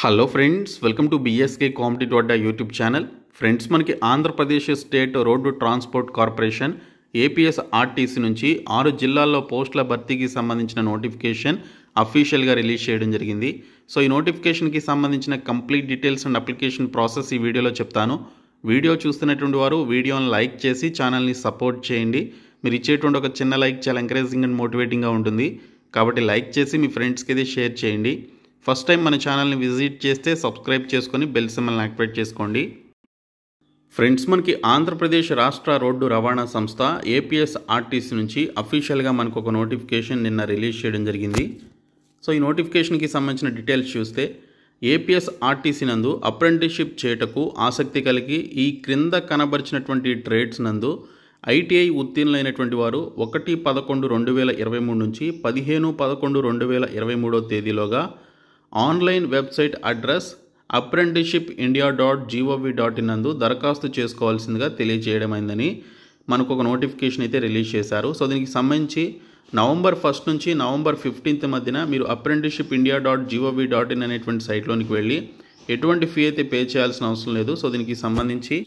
hello friends welcome to BSK competitive Adda YouTube channel friends మనకి Andhra Pradesh state road transport corporation APS RTC నుంచి ఆరు జిల్లాల్లో పోస్టుల భర్తీకి సంబంధించిన నోటిఫికేషన్ అఫీషియల్గా రిలీజ్ చేయడం జరిగింది సో ఈ నోటిఫికేషన్కి సంబంధించిన complete details and application process ఈ వీడియోలో చెప్తాను వీడియో చూస్తున్నటువంటి వారు వీడియోని లైక్ చేసి ఛానల్ని సపోర్ట్ చేయండి మీరు ఇచ్చేటువంటి ఒక చిన్న లైక్ చాలా ఎంకరేజింగ్ అండ్ మోటివేటింగ్గా ఉంటుంది కాబట్టి లైక్ చేసి మీ ఫ్రెండ్స్కి అయితే షేర్ చేయండి ఫస్ట్ టైం మన ఛానల్ని విజిట్ చేస్తే సబ్స్క్రైబ్ చేసుకొని బెల్ సిమ్మల్ని యాక్టివేట్ చేసుకోండి ఫ్రెండ్స్ మనకి ఆంధ్రప్రదేశ్ రాష్ట్ర రోడ్డు రవాణా సంస్థ ఏపీఎస్ ఆర్టీసీ నుంచి అఫీషియల్గా మనకు ఒక నోటిఫికేషన్ నిన్న రిలీజ్ చేయడం జరిగింది సో ఈ నోటిఫికేషన్కి సంబంధించిన డీటెయిల్స్ చూస్తే ఏపీఎస్ ఆర్టీసీ నందు అప్రెంటిషిప్ చేయటకు ఆసక్తి కలిగి ఈ క్రింద కనబరిచినటువంటి ట్రేడ్స్ నందు ఐటీఐ ఉత్తీర్ణులైనటువంటి వారు ఒకటి పదకొండు రెండు వేల ఇరవై మూడు నుంచి పదిహేను పదకొండు రెండు వేల ఇరవై మూడో తేదీలోగా online website address apprenticeship India dot GOV dot in నందు దరఖాస్తు చేసుకోవాల్సిందిగా తెలియజేయడమైందని మనకు ఒక నోటిఫికేషన్ అయితే రిలీజ్ చేశారు సో దీనికి సంబంధించి నవంబర్ ఫస్ట్ నుంచి నవంబర్ ఫిఫ్టీన్త్ మధ్యన మీరు apprenticeship India dot GOV dot in అనేటువంటి సైట్లోనికి వెళ్ళి ఎటువంటి ఫీ అయితే పే చేయాల్సిన అవసరం లేదు సో దీనికి సంబంధించి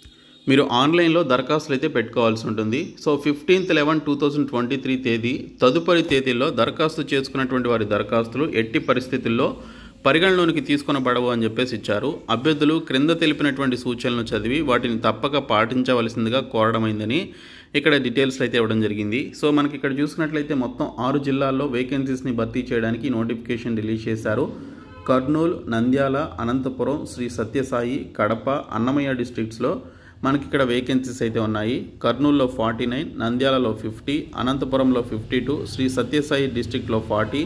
మీరు ఆన్లైన్లో దరఖాస్తులు అయితే పెట్టుకోవాల్సి ఉంటుంది so fifteenth eleven two thousand twenty three తేదీ తదుపరి తేదీల్లో దరఖాస్తు చేసుకున్నటువంటి వారి దరఖాస్తులు ఎట్టి పరిస్థితుల్లో పరిగణలోనికి తీసుకొనబడవు అని చెప్పేసి ఇచ్చారు అభ్యర్థులు క్రింద తెలిపినటువంటి సూచనలను చదివి వాటిని తప్పక పాటించవలసిందిగా కోరడమైందని ఇక్కడ డీటెయిల్స్ అయితే ఇవ్వడం జరిగింది సో మనకి ఇక్కడ చూసుకున్నట్లయితే మొత్తం ఆరు జిల్లాల్లో వేకెన్సీస్ని భర్తీ చేయడానికి నోటిఫికేషన్ రిలీజ్ చేశారు కర్నూలు నంద్యాల అనంతపురం శ్రీ సత్యసాయి కడప అన్నమయ్య డిస్ట్రిక్ట్స్లో మనకి ఇక్కడ వేకెన్సీస్ అయితే ఉన్నాయి కర్నూలులో ఫార్టీ నైన్ నంద్యాలలో ఫిఫ్టీ అనంతపురంలో ఫిఫ్టీ టూ శ్రీ సత్యసాయి డిస్టిక్లో ఫార్టీ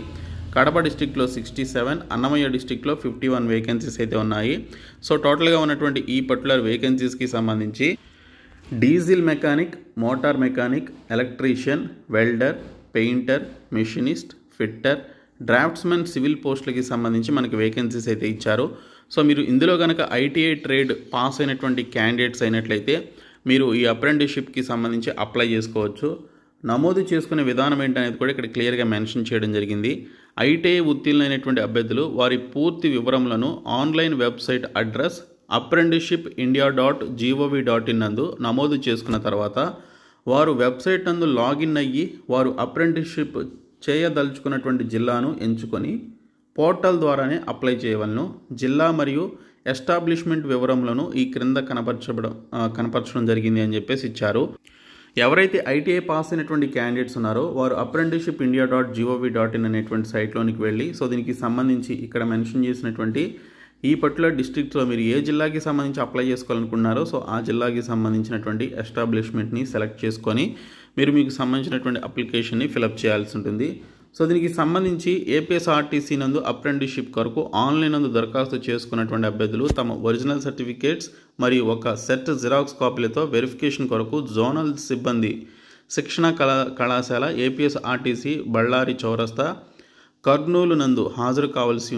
కడప డిస్టిక్లో సిక్స్టీ సెవెన్ అన్నమయ్య డిస్టిక్లో ఫిఫ్టీ వన్ వేకెన్సీస్ అయితే ఉన్నాయి సో టోటల్గా ఉన్నటువంటి ఈ పర్టికులర్ వేకెన్సీస్కి సంబంధించి diesel mechanic motor mechanic electrician welder painter machinist fitter draughtsmen civil పోస్టులకి సంబంధించి మనకి వేకెన్సీస్ అయితే ఇచ్చారు సో మీరు ఇందులో కనుక ఐటీఐ ట్రేడ్ పాస్ అయినటువంటి క్యాండిడేట్స్ అయినట్లయితే మీరు ఈ అప్రెంటిషిప్కి సంబంధించి అప్లై చేసుకోవచ్చు నమోదు చేసుకునే విధానం ఏంటనేది కూడా ఇక్కడ క్లియర్గా మెన్షన్ చేయడం జరిగింది ఐటీఐ ఉత్తీర్ణులైనటువంటి అభ్యర్థులు వారి పూర్తి వివరములను online website address apprenticeship India dot GOV dot in నందు నమోదు చేసుకున్న తర్వాత వారు వెబ్సైట్ నందు లాగిన్ అయ్యి వారు అప్రెంటిషిప్ చేయదలుచుకున్నటువంటి జిల్లాను ఎంచుకొని పోర్టల్ ద్వారానే అప్లై చేయవలను జిల్లా మరియు ఎస్టాబ్లిష్మెంట్ వివరములను ఈ క్రింద కనపరచడం కనపరచడం జరిగింది అని చెప్పేసి ఇచ్చారు ఎవరైతే ఐటీఐ పాస్ అయినటువంటి క్యాండిడేట్స్ ఉన్నారో వారు apprenticeship India dot GOV dot in అనేటువంటి సైట్లోనికి వెళ్ళి సో దీనికి సంబంధించి ఇక్కడ మెన్షన్ చేసినటువంటి ఈ పర్టికులర్ డిస్ట్రిక్ట్లో మీరు ఏ జిల్లాకి సంబంధించి అప్లై చేసుకోవాలనుకున్నారో సో ఆ జిల్లాకి సంబంధించినటువంటి ఎస్టాబ్లిష్మెంట్ని సెలెక్ట్ చేసుకొని మీరు మీకు సంబంధించినటువంటి అప్లికేషన్ని ఫిలప్ చేయాల్సి ఉంటుంది సో దీనికి సంబంధించి ఏపీఎస్ఆర్టీసీ నందు అప్రెంటిషిప్ కొరకు ఆన్లైన్ నందు దరఖాస్తు చేసుకున్నటువంటి అభ్యర్థులు తమ ఒరిజినల్ సర్టిఫికేట్స్ మరియు ఒక సెట్ జిరాక్స్ కాపీలతో వెరిఫికేషన్ కొరకు జోనల్ సిబ్బంది శిక్షణ కళా కళాశాల ఏపీఎస్ఆర్టీసీ బళ్ళారి చౌరస్తా కర్నూలు నందు హాజరు కావాల్సి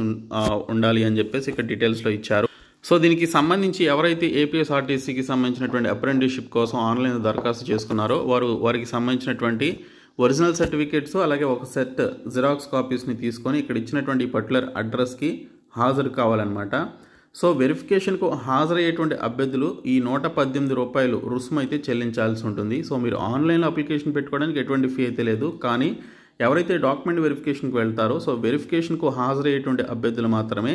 ఉండాలి అని చెప్పేసి ఇక్కడ డీటెయిల్స్లో ఇచ్చారు సో దీనికి సంబంధించి ఎవరైతే ఏపీఎస్ఆర్టీసీకి సంబంధించినటువంటి అప్రెంటిషిప్ కోసం ఆన్లైన్ దరఖాస్తు చేసుకున్నారో వారు వారికి సంబంధించినటువంటి ఒరిజినల్ సర్టిఫికేట్స్ అలాగే ఒక సెట్ జిరాక్స్ కాపీస్ని తీసుకొని ఇక్కడ ఇచ్చినటువంటి పర్టికులర్ అడ్రస్కి హాజరు కావాలన్నమాట సో వెరిఫికేషన్కు హాజరయ్యేటువంటి అభ్యర్థులు ఈ నూట పద్దెనిమిది రూపాయలు రుసుము అయితే చెల్లించాల్సి ఉంటుంది సో మీరు ఆన్లైన్లో అప్లికేషన్ పెట్టుకోవడానికి ఎటువంటి ఫీ అయితే లేదు కానీ ఎవరైతే డాక్యుమెంట్ వెరిఫికేషన్కి వెళ్తారో సో వెరిఫికేషన్కు హాజరయ్యేటువంటి అభ్యర్థులు మాత్రమే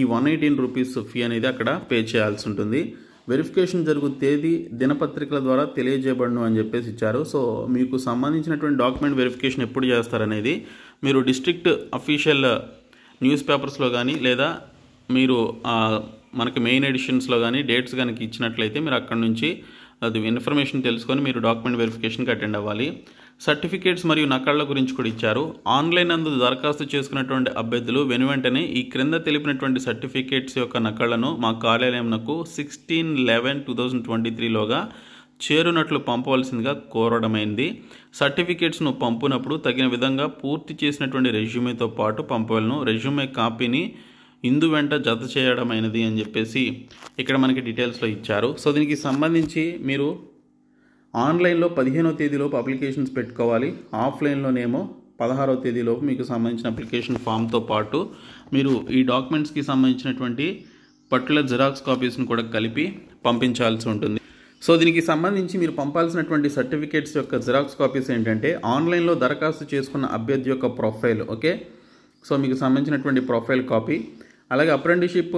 ఈ వన్ ఎయిటీన్ రూపీస్ ఫీ అనేది అక్కడ పే చేయాల్సి ఉంటుంది వెరిఫికేషన్ జరుగు తేదీ దినపత్రికల ద్వారా తెలియజేయబడను అని చెప్పేసి ఇచ్చారు సో మీకు సంబంధించినటువంటి డాక్యుమెంట్ వెరిఫికేషన్ ఎప్పుడు చేస్తారనేది మీరు డిస్ట్రిక్ట్ అఫీషియల్ న్యూస్ పేపర్స్లో కానీ లేదా మీరు మనకి మెయిన్ ఎడిషన్స్లో కానీ డేట్స్ కనుక ఇచ్చినట్లయితే మీరు అక్కడ నుంచి అది ఇన్ఫర్మేషన్ తెలుసుకొని మీరు డాక్యుమెంట్ వెరిఫికేషన్కి అటెండ్ అవ్వాలి సర్టిఫికేట్స్ మరియు నకళ్ల గురించి కూడా ఇచ్చారు ఆన్లైన్ అందు దరఖాస్తు చేసుకున్నటువంటి అభ్యర్థులు వెనువెంటనే ఈ క్రింద తెలిపినటువంటి సర్టిఫికేట్స్ యొక్క నకళ్లను మా కార్యాలయంకు sixteen eleven two thousand twenty త్రీలోగా చేరునట్లు పంపవలసిందిగా కోరడమైంది సర్టిఫికేట్స్ను పంపినప్పుడు తగిన విధంగా పూర్తి చేసినటువంటి రెజ్యూమేతో పాటు పంపవలను రెజ్యూమే కాపీని ఇందు వెంట జత చేయడమైనది అని చెప్పేసి ఇక్కడ మనకి డీటెయిల్స్లో ఇచ్చారు సో దీనికి సంబంధించి మీరు ఆన్లైన్లో పదిహేనో తేదీలోపు అప్లికేషన్స్ పెట్టుకోవాలి ఆఫ్లైన్లోనేమో పదహారో తేదీలోపు మీకు సంబంధించిన అప్లికేషన్ ఫామ్తో పాటు మీరు ఈ డాక్యుమెంట్స్కి సంబంధించినటువంటి పర్టికులర్ జిరాక్స్ కాపీస్ను కూడా కలిపి పంపించాల్సి ఉంటుంది సో దీనికి సంబంధించి మీరు పంపాల్సినటువంటి సర్టిఫికేట్స్ యొక్క జిరాక్స్ కాపీస్ ఏంటంటే ఆన్లైన్లో దరఖాస్తు చేసుకున్న అభ్యర్థి యొక్క ప్రొఫైల్ ఓకే సో మీకు సంబంధించినటువంటి ప్రొఫైల్ కాపీ అలాగే apprenticeship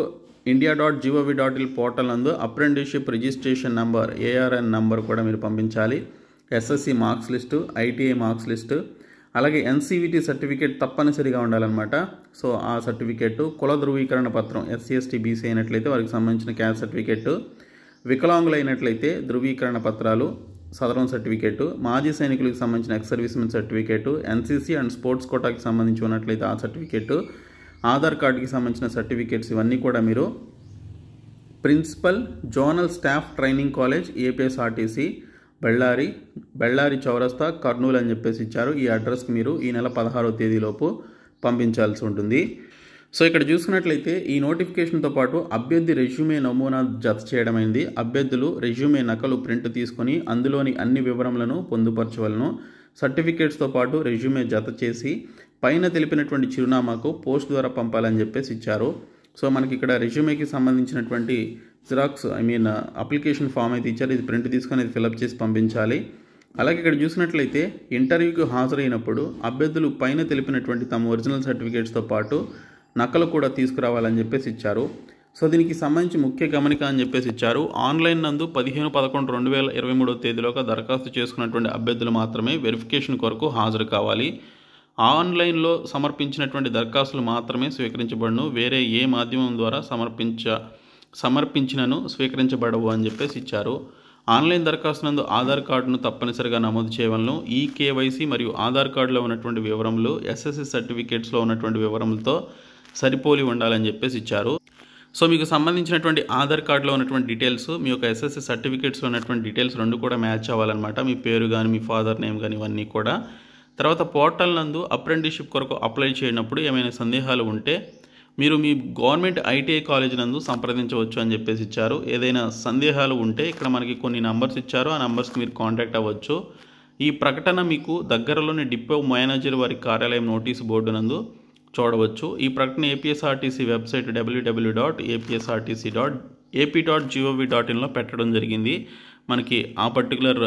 India dot GOV dot in portal నందు apprenticeship registration number ARN number కూడా మీరు పంపించాలి SSC marks list ITI marks list అలాగే ఎన్సీవిటీ సర్టిఫికేట్ e తప్పనిసరిగా ఉండాలన్నమాట సో ఆ సర్టిఫికేట్ కుల ధృవీకరణ పత్రం ఎస్సీ ఎస్టీ బీసీ అయినట్లయితే వారికి సంబంధించిన క్యాస్ట్ సర్టిఫికేట్ వికలాంగులు అయినట్లయితే ధృవీకరణ పత్రాలు సదరం సర్టిఫికేటు మాజీ సైనికులకు సంబంధించిన ex servicemen certificate NCC and sports కోటాకి సంబంధించి ఉన్నట్లయితే ఆ సర్టిఫికేట్ ఆధార్ కార్డుకి సంబంధించిన సర్టిఫికేట్స్ ఇవన్నీ కూడా మీరు principal zonal staff training college APSRTC Bellary Bellary చౌరస్తా కర్నూలు అని చెప్పేసి ఇచ్చారు ఈ అడ్రస్కి మీరు ఈ నెల పదహారో తేదీలోపు పంపించాల్సి ఉంటుంది సో ఇక్కడ చూసుకున్నట్లయితే ఈ నోటిఫికేషన్తో పాటు అభ్యర్థి రెజ్యూమే నమూనా జత చేయడమైంది అభ్యర్థులు రెజ్యూమే నకలు ప్రింట్ తీసుకొని అందులోని అన్ని వివరములను పొందుపరచవలను సర్టిఫికేట్స్తో పాటు రెజ్యూమే జత చేసి పైన తెలిపినటువంటి చిరునామాకు పోస్ట్ ద్వారా పంపాలని చెప్పేసి ఇచ్చారు సో మనకి ఇక్కడ రెజ్యూమేకి సంబంధించినటువంటి xerox I mean application form అయితే ఇచ్చారు ఇది ప్రింట్ తీసుకొని అది ఫిలప్ చేసి పంపించాలి అలాగే ఇక్కడ చూసినట్లయితే ఇంటర్వ్యూకి హాజరైనప్పుడు అభ్యర్థులు పైన తెలిపినటువంటి తమ ఒరిజినల్ సర్టిఫికేట్స్తో పాటు నకలు కూడా తీసుకురావాలని చెప్పేసి ఇచ్చారు సో దీనికి సంబంధించి ముఖ్య గమనిక అని చెప్పేసి ఇచ్చారు ఆన్లైన్ నందు పదిహేను పదకొండు రెండు వేల ఇరవై మూడో తేదీలోగా దరఖాస్తు చేసుకున్నటువంటి అభ్యర్థులు మాత్రమే వెరిఫికేషన్ కొరకు హాజరు కావాలి ఆన్లైన్లో సమర్పించినటువంటి దరఖాస్తులు మాత్రమే స్వీకరించబడను వేరే ఏ మాధ్యమం ద్వారా సమర్పించ సమర్పించినను స్వీకరించబడవు అని చెప్పేసి ఇచ్చారు ఆన్లైన్ దరఖాస్తునందు ఆధార్ కార్డును తప్పనిసరిగా నమోదు చేయవలను ఈ కేవైసీ మరియు ఆధార్ కార్డులో ఉన్నటువంటి వివరములు ఎస్ఎస్సి సర్టిఫికేట్స్లో ఉన్నటువంటి వివరములతో సరిపోలి ఉండాలని చెప్పేసి ఇచ్చారు సో మీకు సంబంధించినటువంటి ఆధార్ కార్డులో ఉన్నటువంటి డీటెయిల్స్ మీ యొక్క ఎస్ఎస్సి సర్టిఫికేట్స్లో ఉన్నటువంటి డీటెయిల్స్ రెండు కూడా మ్యాచ్ అవ్వాలన్నమాట మీ పేరు కానీ మీ ఫాదర్ నేమ్ కానీ ఇవన్నీ కూడా తర్వాత పోర్టల్ నందు అప్రెంటిషిప్ కొరకు అప్లై చేయనప్పుడు ఏమైనా సందేహాలు ఉంటే మీరు మీ గవర్నమెంట్ ఐటీఐ కాలేజ్ నందు సంప్రదించవచ్చు అని చెప్పేసి ఇచ్చారు ఏదైనా సందేహాలు ఉంటే ఇక్కడ మనకి కొన్ని నంబర్స్ ఇచ్చారు ఆ నంబర్స్కి మీరు కాంటాక్ట్ అవ్వచ్చు ఈ ప్రకటన మీకు దగ్గరలోని డిపో మేనేజర్ వారి కార్యాలయం నోటీసు బోర్డు నందు చూడవచ్చు ఈ ప్రకటన APSRTC website WWW dot APSRTC dot AP dot GOV dot ఇన్లో పెట్టడం జరిగింది మనకి ఆ పర్టికులర్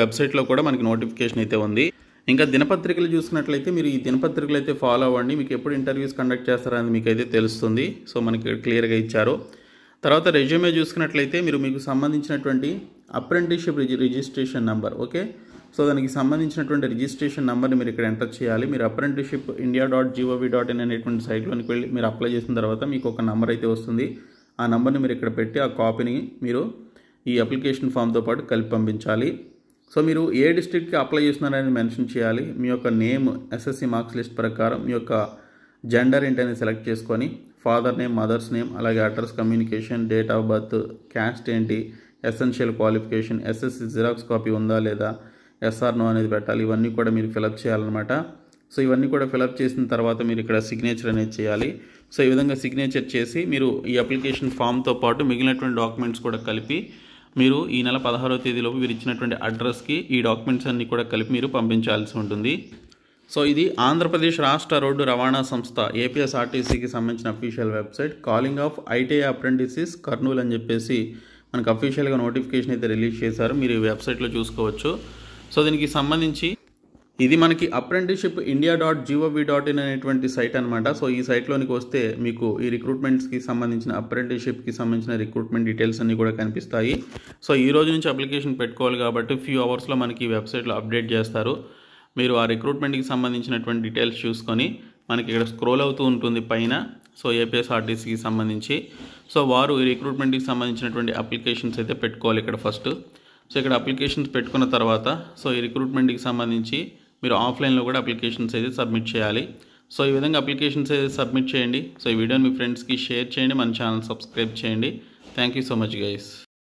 వెబ్సైట్లో కూడా మనకి నోటిఫికేషన్ అయితే ఉంది ఇంకా దినపత్రికలు చూసుకున్నట్లయితే మీరు ఈ దినపత్రికలు అయితే ఫాలో అవ్వండి మీకు ఎప్పుడు ఇంటర్వ్యూస్ కండక్ట్ చేస్తారని మీకు అయితే తెలుస్తుంది సో మనకి క్లియర్గా ఇచ్చారు తర్వాత రెజ్యూమే చూసుకున్నట్లయితే మీరు మీకు సంబంధించినటువంటి apprenticeship regi registration number okay so దానికి సంబంధించినటువంటి రిజిస్ట్రేషన్ నెంబర్ని మీరు ఇక్కడ ఎంటర్ చేయాలి మీరు apprenticeship India dot GOV dot in అనేటువంటి సైట్లోనికి వెళ్ళి మీరు అప్లై చేసిన తర్వాత మీకు ఒక నెంబర్ అయితే వస్తుంది ఆ నెంబర్ని మీరు ఇక్కడ పెట్టి ఆ కాపీని మీరు ఈ అప్లికేషన్ ఫామ్తో పాటు కలిపి పంపించాలి సో మీరు ఏ డిస్ట్రిక్ట్కి అప్లై చేస్తున్నారని మెన్షన్ చేయాలి మీ యొక్క నేమ్ ఎస్ఎస్సి మార్క్స్ లిస్ట్ ప్రకారం మీ యొక్క జెండర్ ఏంటని సెలెక్ట్ చేసుకొని ఫాదర్ నేమ్ మదర్స్ నేమ్ అలాగే address communication date of birth caste ఏంటి essential qualification SSC xerox copy ఉందా లేదా ఎస్ఆర్ నో అనేది పెట్టాలి ఇవన్నీ కూడా మీరు ఫిలప్ చేయాలన్నమాట సో ఇవన్నీ కూడా ఫిలప్ చేసిన తర్వాత మీరు ఇక్కడ సిగ్నేచర్ అనేది చేయాలి సో ఈ విధంగా సిగ్నేచర్ చేసి మీరు ఈ అప్లికేషన్ ఫామ్తో పాటు మిగిలినటువంటి డాక్యుమెంట్స్ కూడా కలిపి మీరు ఈ నెల పదహారో తేదీలోపు మీరు ఇచ్చినటువంటి అడ్రస్కి ఈ డాక్యుమెంట్స్ అన్నీ కూడా కలిపి మీరు పంపించాల్సి ఉంటుంది సో ఇది ఆంధ్రప్రదేశ్ రాష్ట్ర రోడ్డు రవాణా సంస్థ ఏపీఎస్ఆర్టీసీకి సంబంధించిన official website calling of ITI apprentices Kurnool అని చెప్పేసి మనకు అఫీషియల్గా నోటిఫికేషన్ అయితే రిలీజ్ చేశారు మీరు ఈ వెబ్సైట్లో చూసుకోవచ్చు సో దీనికి సంబంధించి ఇది మనకి apprenticeship India dot GOV dot in అనేటువంటి సైట్ అనమాట సో ఈ సైట్లోనికి వస్తే మీకు ఈ రిక్రూట్మెంట్స్కి సంబంధించిన అప్రెంటిషిప్కి సంబంధించిన రిక్రూట్మెంట్ డీటెయిల్స్ అన్నీ కూడా కనిపిస్తాయి సో ఈ రోజు నుంచి అప్లికేషన్ పెట్టుకోవాలి కాబట్టి ఫ్యూ అవర్స్లో మనకి వెబ్సైట్లో అప్డేట్ చేస్తారు మీరు ఆ రిక్రూట్మెంట్కి సంబంధించినటువంటి డీటెయిల్స్ చూసుకొని మనకి ఇక్కడ స్క్రోల్ అవుతూ ఉంటుంది పైన సో ఏపీఎస్ఆర్టీసీకి సంబంధించి సో వారు ఈ రిక్రూట్మెంట్కి సంబంధించినటువంటి అప్లికేషన్స్ అయితే పెట్టుకోవాలి ఇక్కడ ఫస్ట్ సో ఇక్కడ అప్లికేషన్స్ పెట్టుకున్న తర్వాత సో ఈ రిక్రూట్మెంట్కి సంబంధించి మీరు ఆఫ్లైన్లో కూడా అప్లికేషన్స్ అయితే సబ్మిట్ చేయాలి సో ఈ విధంగా అప్లికేషన్స్ అయితే సబ్మిట్ చేయండి సో ఈ వీడియోని మీ ఫ్రెండ్స్కి షేర్ చేయండి మన ఛానల్ సబ్స్క్రైబ్ చేయండి thank you so much guys